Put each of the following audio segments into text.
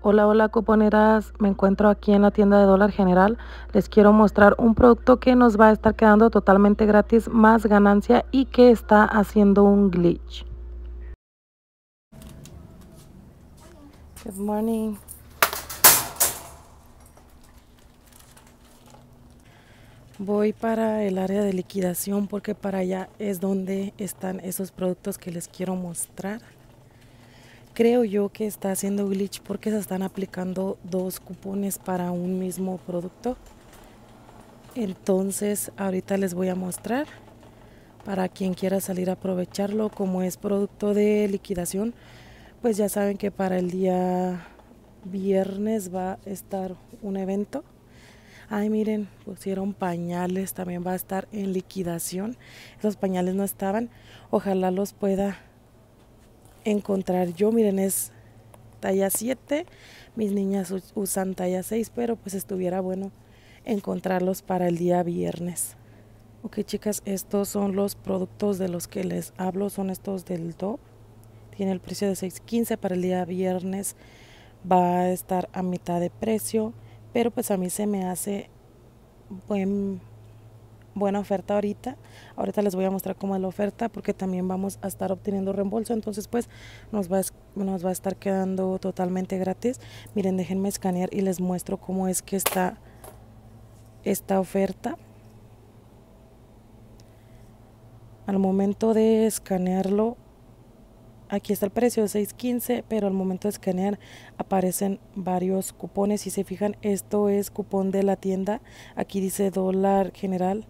Hola, hola cuponeras, me encuentro aquí en la tienda de Dólar General. Les quiero mostrar un producto que nos va a estar quedando totalmente gratis, más ganancia y que está haciendo un glitch. Good morning. Voy para el área de liquidación porque para allá es donde están esos productos que les quiero mostrar creo yo que está haciendo glitch porque se están aplicando dos cupones para un mismo producto. Entonces ahorita les voy a mostrar para quien quiera salir a aprovecharlo como es producto de liquidación. Pues ya saben que para el día viernes va a estar un evento. Ay, miren, pusieron pañales, también va a estar en liquidación. Los pañales no estaban. Ojalá los pueda encontrar yo. Miren, es talla 7. Mis niñas usan talla 6, pero pues estuviera bueno encontrarlos para el día viernes. Ok, chicas, estos son los productos de los que les hablo. Son estos del top Tiene el precio de 6.15 para el día viernes. Va a estar a mitad de precio, pero pues a mí se me hace buen buena oferta ahorita. Ahorita les voy a mostrar cómo es la oferta porque también vamos a estar obteniendo reembolso. Entonces pues nos va, a, nos va a estar quedando totalmente gratis. Miren, déjenme escanear y les muestro cómo es que está esta oferta. Al momento de escanearlo, aquí está el precio de 6.15, pero al momento de escanear aparecen varios cupones. Si se fijan, esto es cupón de la tienda. Aquí dice dólar general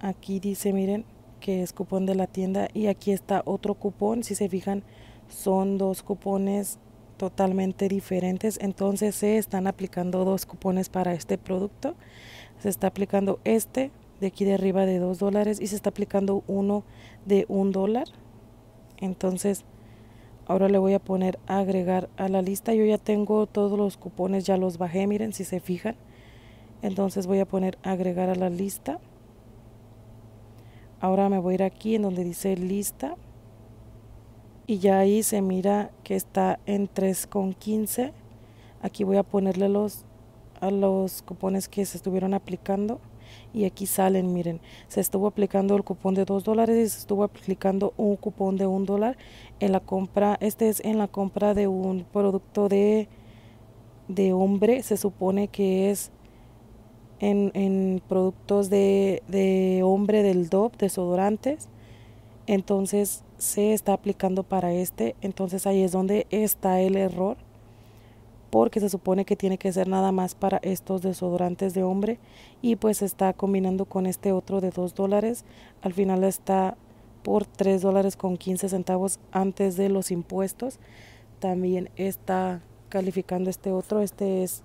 Aquí dice, miren, que es cupón de la tienda y aquí está otro cupón. Si se fijan, son dos cupones totalmente diferentes. Entonces se están aplicando dos cupones para este producto. Se está aplicando este de aquí de arriba de 2 dólares y se está aplicando uno de un dólar. Entonces ahora le voy a poner agregar a la lista. Yo ya tengo todos los cupones, ya los bajé, miren si se fijan. Entonces voy a poner agregar a la lista. Ahora me voy a ir aquí en donde dice lista y ya ahí se mira que está en 3,15. Aquí voy a ponerle los, a los cupones que se estuvieron aplicando y aquí salen, miren, se estuvo aplicando el cupón de 2 dólares y se estuvo aplicando un cupón de 1 dólar en la compra, este es en la compra de un producto de, de hombre, se supone que es en, en productos de, de, hombre del DOP, desodorantes. Entonces se está aplicando para este. Entonces ahí es donde está el error. Porque se supone que tiene que ser nada más para estos desodorantes de hombre. Y pues se está combinando con este otro de 2 dólares. Al final está por 3 dólares con 15 centavos antes de los impuestos. También está calificando este otro. Este es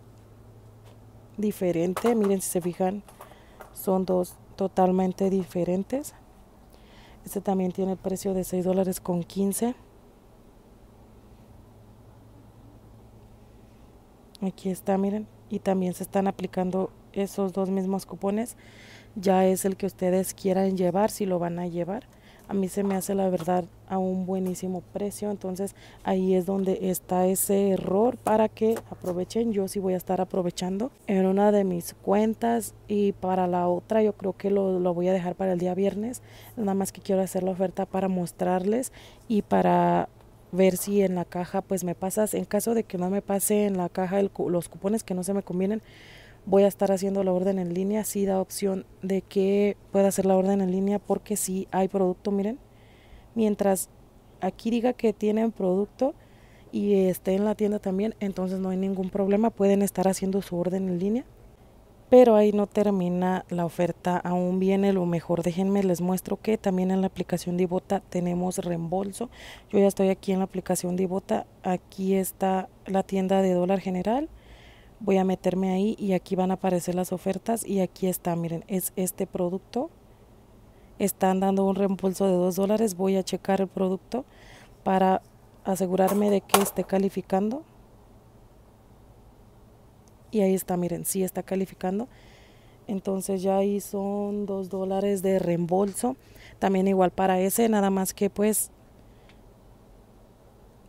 diferente. Miren si se fijan, son dos totalmente diferentes. Este también tiene el precio de 6 dólares con 15. Aquí está, miren. Y también se están aplicando esos dos mismos cupones. Ya es el que ustedes quieran llevar, si lo van a llevar a mí se me hace la verdad a un buenísimo precio. Entonces ahí es donde está ese error para que aprovechen. Yo sí voy a estar aprovechando en una de mis cuentas y para la otra yo creo que lo, voy a dejar para el día viernes. Nada más que quiero hacer la oferta para mostrarles y para ver si en la caja pues me pasas. En caso de que no me pase en la caja los cupones que no se me convienen voy a estar haciendo la orden en línea. Sí da opción de que pueda hacer la orden en línea porque sí hay producto, miren. Mientras aquí diga que tienen producto y esté en la tienda también, entonces no hay ningún problema, pueden estar haciendo su orden en línea. Pero ahí no termina la oferta, aún viene lo mejor. Déjenme, les muestro que también en la aplicación de tenemos reembolso. Yo ya estoy aquí en la aplicación de aquí está la tienda de dólar general voy a meterme ahí y aquí van a aparecer las ofertas y aquí está, miren, es este producto. Están dando un reembolso de 2 dólares, voy a checar el producto para asegurarme de que esté calificando. Y ahí está, miren, sí está calificando. Entonces ya ahí son 2 dólares de reembolso. También igual para ese, nada más que pues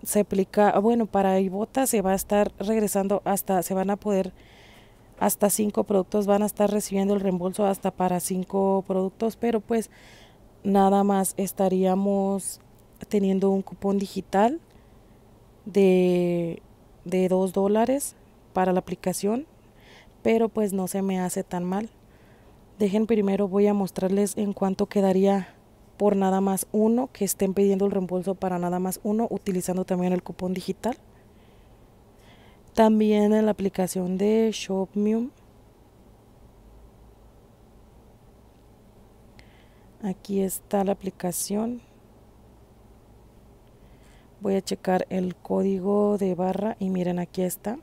se aplica, ah, bueno, para Ibota se va a estar regresando hasta, se van a poder, hasta cinco productos van a estar recibiendo el reembolso hasta para cinco productos, pero pues nada más estaríamos teniendo un cupón digital de, de 2 dólares para la aplicación, pero pues no se me hace tan mal. Dejen primero, voy a mostrarles en cuánto quedaría por nada más uno, que estén pidiendo el reembolso para nada más uno, utilizando también el cupón digital. También en la aplicación de Shopmium. Aquí está la aplicación. Voy a checar el código de barra y miren aquí está.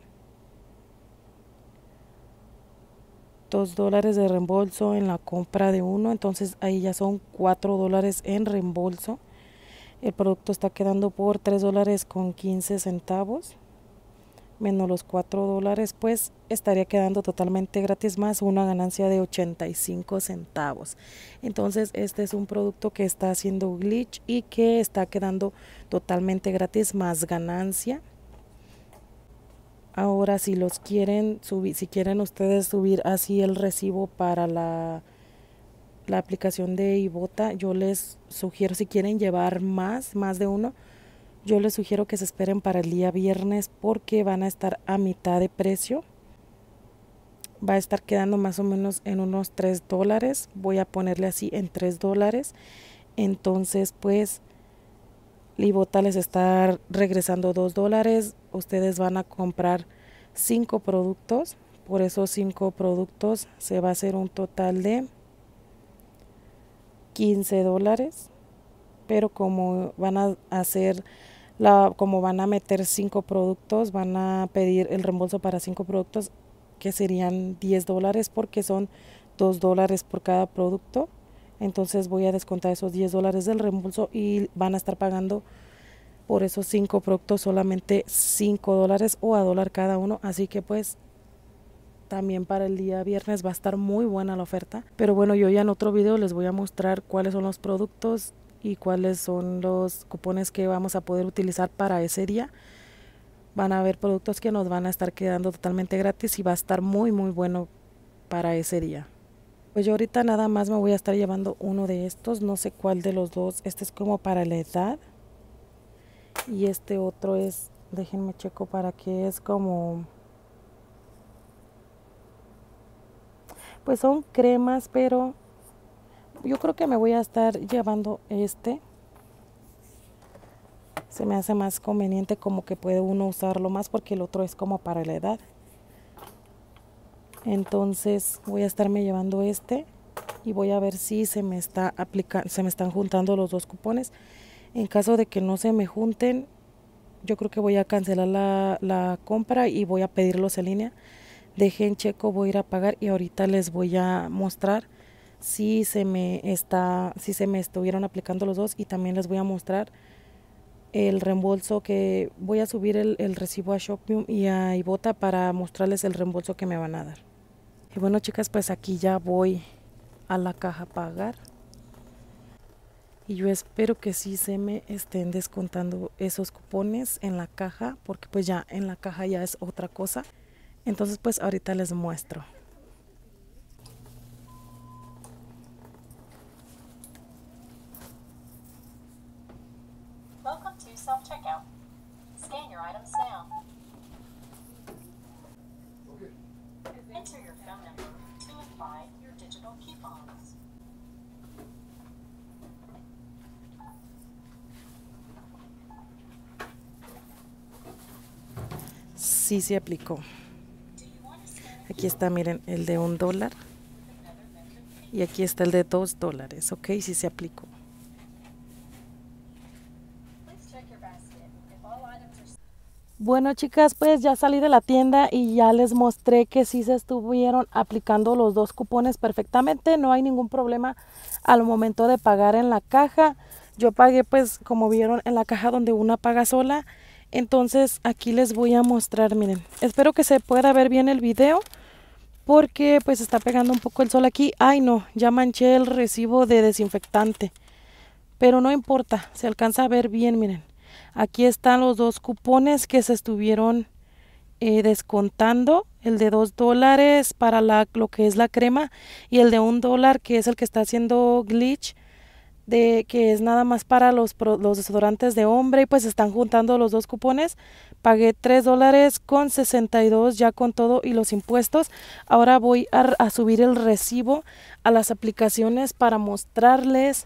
dólares de reembolso en la compra de uno, entonces ahí ya son 4 dólares en reembolso. El producto está quedando por 3 dólares con 15 centavos, menos los 4 dólares, pues estaría quedando totalmente gratis más una ganancia de 85 centavos. Entonces este es un producto que está haciendo glitch y que está quedando totalmente gratis más ganancia. Ahora, si los quieren subir, si quieren ustedes subir así el recibo para la, la aplicación de Ibota, yo les sugiero, si quieren llevar más, más de uno, yo les sugiero que se esperen para el día viernes porque van a estar a mitad de precio. Va a estar quedando más o menos en unos 3 dólares. Voy a ponerle así en 3 dólares. Entonces, pues Libota les está regresando 2 dólares, ustedes van a comprar 5 productos, por esos 5 productos se va a hacer un total de 15 dólares, pero como van a hacer la, como van a meter 5 productos, van a pedir el reembolso para 5 productos que serían 10 dólares porque son 2 dólares por cada producto entonces voy a descontar esos 10 dólares del reembolso y van a estar pagando por esos 5 productos solamente 5 dólares o a dólar cada uno. Así que pues también para el día viernes va a estar muy buena la oferta. Pero bueno, yo ya en otro video les voy a mostrar cuáles son los productos y cuáles son los cupones que vamos a poder utilizar para ese día. Van a haber productos que nos van a estar quedando totalmente gratis y va a estar muy muy bueno para ese día. Pues yo ahorita nada más me voy a estar llevando uno de estos, no sé cuál de los dos. Este es como para la edad. Y este otro es, déjenme checo para qué es como... Pues son cremas, pero yo creo que me voy a estar llevando este. Se me hace más conveniente como que puede uno usarlo más porque el otro es como para la edad entonces voy a estarme llevando este y voy a ver si se me está aplicando se me están juntando los dos cupones en caso de que no se me junten yo creo que voy a cancelar la, compra y voy a pedirlos en línea Dejen checo voy a ir a pagar y ahorita les voy a mostrar si se me está si se me estuvieron aplicando los dos y también les voy a mostrar el reembolso que voy a subir el, el recibo a Shopium y a Ibota para mostrarles el reembolso que me van a dar. Y bueno chicas, pues aquí ya voy a la caja a pagar. Y yo espero que sí se me estén descontando esos cupones en la caja, porque pues ya en la caja ya es otra cosa. Entonces pues ahorita les muestro. sí se aplicó. Aquí está, miren, el de un dólar. Y aquí está el de dos dólares, ¿ok? Sí se aplicó. Bueno chicas, pues ya salí de la tienda y ya les mostré que sí se estuvieron aplicando los dos cupones perfectamente. No hay ningún problema al momento de pagar en la caja. Yo pagué pues como vieron en la caja donde una paga sola entonces aquí les voy a mostrar miren espero que se pueda ver bien el video porque pues está pegando un poco el sol aquí ay no ya manché el recibo de desinfectante pero no importa se alcanza a ver bien miren aquí están los dos cupones que se estuvieron eh, descontando el de 2 dólares para lo que es la crema y el de 1 dólar que es el que está haciendo glitch de que es nada más para los, los desodorantes de hombre y pues están juntando los dos cupones. Pagué 3 dólares con 62 ya con todo y los impuestos. Ahora voy a, subir el recibo a las aplicaciones para mostrarles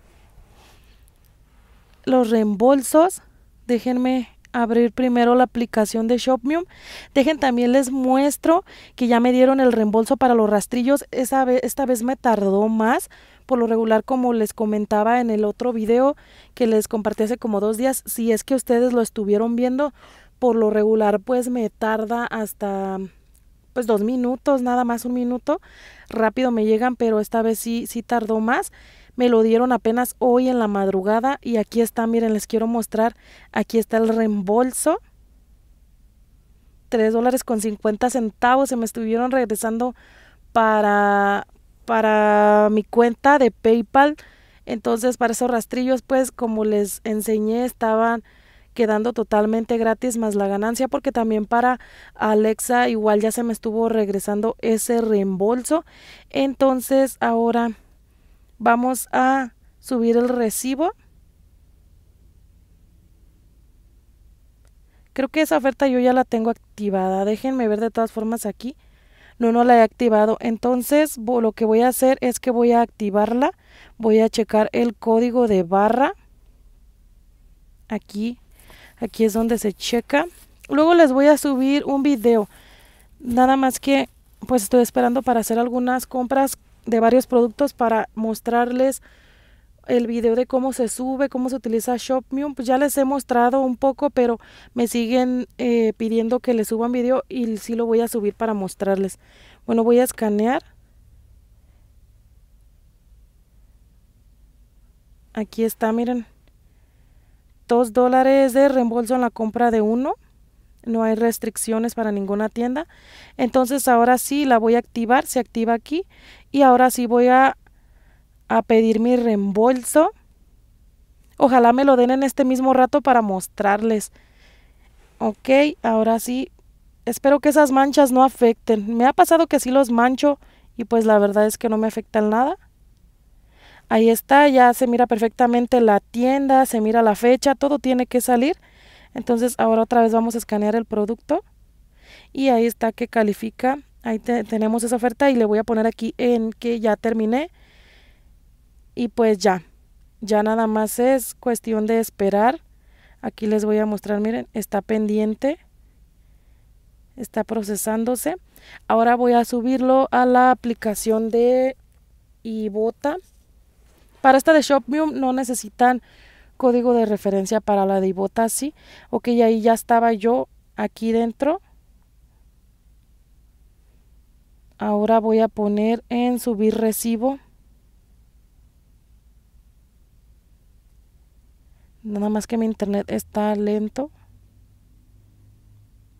los reembolsos. Déjenme abrir primero la aplicación de Shopmium. Dejen también les muestro que ya me dieron el reembolso para los rastrillos. esta vez me tardó más por lo regular, como les comentaba en el otro video que les compartí hace como dos días, si es que ustedes lo estuvieron viendo, por lo regular pues me tarda hasta pues dos minutos, nada más un minuto. Rápido me llegan, pero esta vez sí, sí tardó más. Me lo dieron apenas hoy en la madrugada y aquí está, miren, les quiero mostrar, aquí está el reembolso. 3 dólares con 50 centavos se me estuvieron regresando para para mi cuenta de PayPal. Entonces, para esos rastrillos, pues como les enseñé, estaban quedando totalmente gratis más la ganancia porque también para Alexa igual ya se me estuvo regresando ese reembolso. Entonces, ahora vamos a subir el recibo. Creo que esa oferta yo ya la tengo activada. Déjenme ver de todas formas aquí no, la he activado. Entonces lo que voy a hacer es que voy a activarla. Voy a checar el código de barra. Aquí, aquí es donde se checa. Luego les voy a subir un video. Nada más que pues estoy esperando para hacer algunas compras de varios productos para mostrarles el video de cómo se sube, cómo se utiliza ShopMium, pues ya les he mostrado un poco, pero me siguen eh, pidiendo que les suban video y sí lo voy a subir para mostrarles. Bueno, voy a escanear. Aquí está, miren. 2 dólares de reembolso en la compra de uno. No hay restricciones para ninguna tienda. Entonces ahora sí la voy a activar. Se activa aquí. Y ahora sí voy a a pedir mi reembolso. Ojalá me lo den en este mismo rato para mostrarles. Ok, ahora sí. Espero que esas manchas no afecten. Me ha pasado que si los mancho y pues la verdad es que no me afectan nada. Ahí está, ya se mira perfectamente la tienda, se mira la fecha, todo tiene que salir. Entonces ahora otra vez vamos a escanear el producto y ahí está que califica. Ahí tenemos esa oferta y le voy a poner aquí en que ya terminé y pues ya, ya nada más es cuestión de esperar. Aquí les voy a mostrar, miren, está pendiente, está procesándose. Ahora voy a subirlo a la aplicación de Ibota. Para esta de Shopmium no necesitan código de referencia para la de Ibota, sí. Ok, ahí ya estaba yo aquí dentro. Ahora voy a poner en subir recibo. Nada más que mi internet está lento.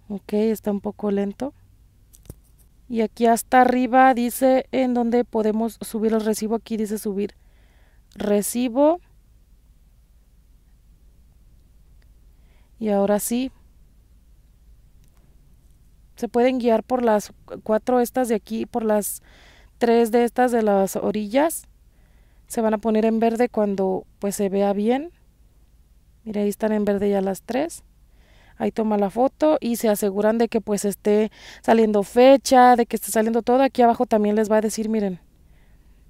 Ok, está un poco lento. Y aquí hasta arriba dice en donde podemos subir el recibo. Aquí dice subir recibo. Y ahora sí. Se pueden guiar por las cuatro estas de aquí, por las tres de estas de las orillas. Se van a poner en verde cuando pues se vea bien. Mira, ahí están en verde ya las tres. Ahí toma la foto y se aseguran de que pues esté saliendo fecha, de que esté saliendo todo. Aquí abajo también les va a decir, miren,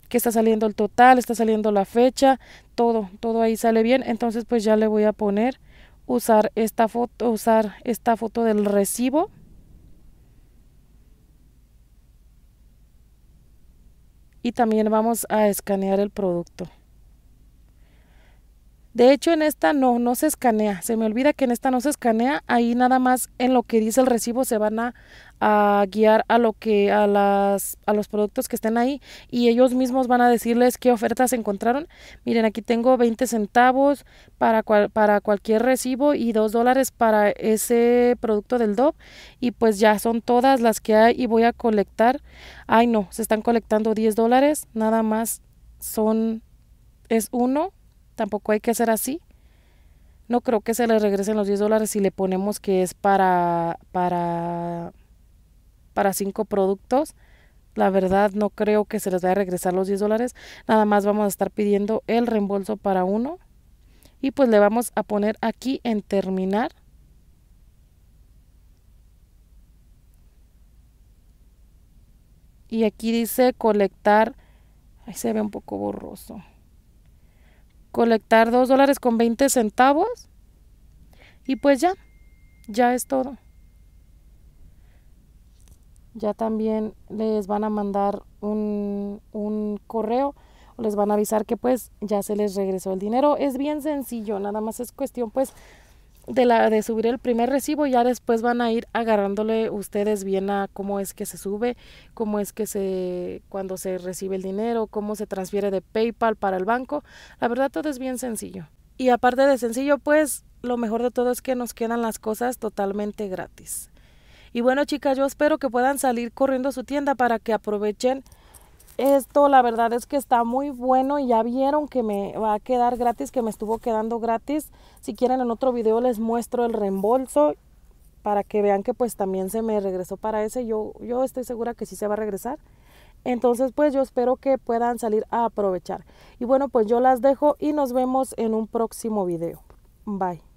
que está saliendo el total, está saliendo la fecha, todo, todo ahí sale bien. Entonces pues ya le voy a poner usar esta foto, usar esta foto del recibo. Y también vamos a escanear el producto. De hecho, en esta no, no se escanea. Se me olvida que en esta no se escanea. Ahí nada más en lo que dice el recibo se van a, guiar a lo que a las a los productos que estén ahí y ellos mismos van a decirles qué ofertas encontraron. Miren, aquí tengo 20 centavos para cual, para cualquier recibo y 2 dólares para ese producto del DOP y pues ya son todas las que hay y voy a colectar. Ay, no, se están colectando 10 dólares, nada más son es uno tampoco hay que hacer así. No creo que se les regresen los 10 dólares si le ponemos que es para, para, para cinco productos. La verdad no creo que se les vaya a regresar los 10 dólares. Nada más vamos a estar pidiendo el reembolso para uno. Y pues le vamos a poner aquí en terminar. Y aquí dice colectar. Ahí se ve un poco borroso colectar 2 dólares con 20 centavos. Y pues ya, ya es todo. Ya también les van a mandar un, un correo o les van a avisar que pues ya se les regresó el dinero. Es bien sencillo, nada más es cuestión pues de, la, de subir el primer recibo, ya después van a ir agarrándole ustedes bien a cómo es que se sube, cómo es que se, cuando se recibe el dinero, cómo se transfiere de PayPal para el banco. La verdad todo es bien sencillo. Y aparte de sencillo, pues lo mejor de todo es que nos quedan las cosas totalmente gratis. Y bueno chicas, yo espero que puedan salir corriendo a su tienda para que aprovechen esto la verdad es que está muy bueno y ya vieron que me va a quedar gratis, que me estuvo quedando gratis. Si quieren en otro video les muestro el reembolso para que vean que pues también se me regresó para ese. Yo, yo estoy segura que sí se va a regresar. Entonces pues yo espero que puedan salir a aprovechar. Y bueno pues yo las dejo y nos vemos en un próximo video. Bye.